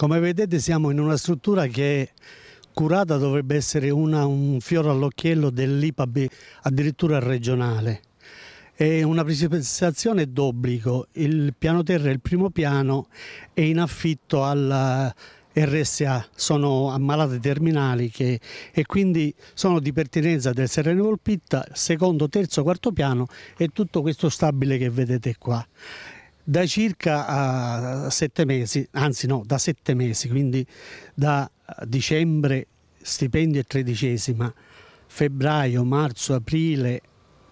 Come vedete siamo in una struttura che curata dovrebbe essere una, un fiore all'occhiello dell'IPAB addirittura regionale. È una precipitazione d'obbligo, il piano terra e il primo piano è in affitto alla RSA, sono ammalate terminali che, e quindi sono di pertinenza del Sereno Volpitta, secondo, terzo, quarto piano e tutto questo stabile che vedete qua da circa uh, sette mesi, anzi no, da sette mesi, quindi da eh, dicembre stipendio e tredicesima, febbraio, marzo, aprile,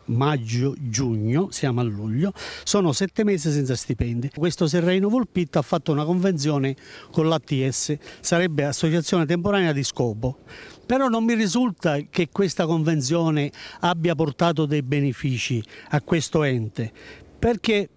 maggio, giugno, siamo a luglio, sono sette mesi senza stipendi. Questo Serraino Volpitto ha fatto una convenzione con l'ATS, sarebbe Associazione Temporanea di Scopo, però non mi risulta che questa convenzione abbia portato dei benefici a questo ente, perché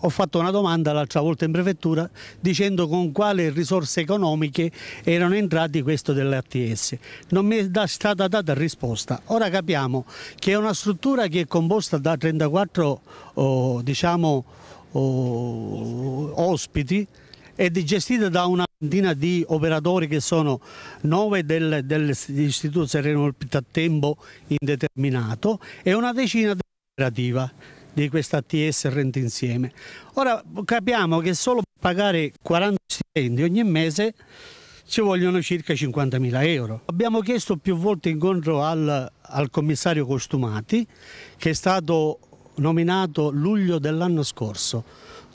ho fatto una domanda l'altra volta in prefettura dicendo con quale risorse economiche erano entrati questo dell'ATS. Non mi è stata data risposta. Ora capiamo che è una struttura che è composta da 34 oh, diciamo, oh, ospiti ed è gestita da una ventina di operatori che sono 9 del, dell'Istituto Sereno a tempo indeterminato e una decina di operativa di questa ATS Rente Insieme. Ora capiamo che solo per pagare 40 stipendi ogni mese ci vogliono circa 50.000 euro. Abbiamo chiesto più volte incontro al, al commissario Costumati che è stato nominato luglio dell'anno scorso,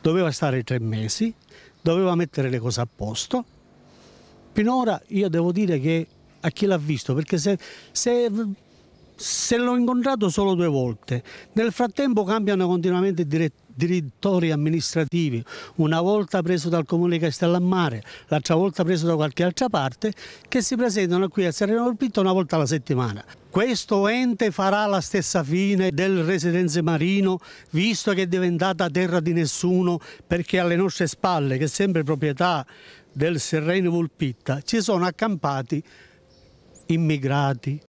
doveva stare tre mesi, doveva mettere le cose a posto. Finora io devo dire che a chi l'ha visto, perché se, se se l'ho incontrato solo due volte. Nel frattempo cambiano continuamente direttori direttori amministrativi, una volta preso dal comune di Castellammare, l'altra volta preso da qualche altra parte, che si presentano qui a Sereno del una volta alla settimana. Questo ente farà la stessa fine del residenze marino, visto che è diventata terra di nessuno, perché alle nostre spalle, che è sempre proprietà del Sereno Volpitta, ci sono accampati immigrati,